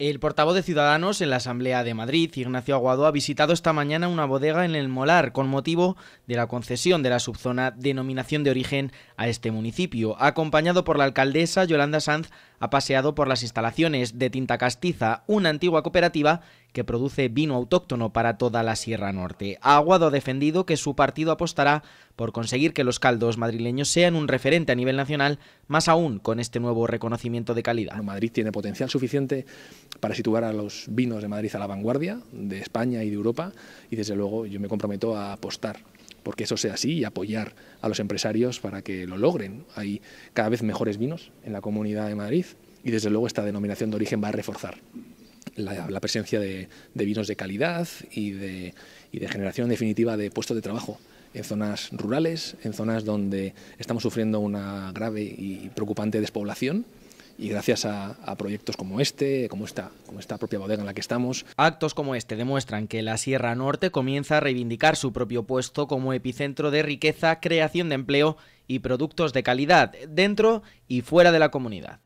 El portavoz de Ciudadanos en la Asamblea de Madrid, Ignacio Aguado, ha visitado esta mañana una bodega en el Molar con motivo de la concesión de la subzona denominación de origen a este municipio. Acompañado por la alcaldesa Yolanda Sanz, ha paseado por las instalaciones de Tinta Castiza, una antigua cooperativa que produce vino autóctono para toda la Sierra Norte. Aguado ha defendido que su partido apostará por conseguir que los caldos madrileños sean un referente a nivel nacional, más aún con este nuevo reconocimiento de calidad. Madrid tiene potencial suficiente para situar a los vinos de Madrid a la vanguardia de España y de Europa y desde luego yo me comprometo a apostar porque eso sea así y apoyar a los empresarios para que lo logren. Hay cada vez mejores vinos en la Comunidad de Madrid y desde luego esta denominación de origen va a reforzar la, presencia de, vinos de calidad y de generación definitiva de puestos de trabajo en zonas rurales, en zonas donde estamos sufriendo una grave y preocupante despoblación y gracias a, proyectos como este, como como esta propia bodega en la que estamos. Actos como este demuestran que la Sierra Norte comienza a reivindicar su propio puesto como epicentro de riqueza, creación de empleo y productos de calidad dentro y fuera de la comunidad.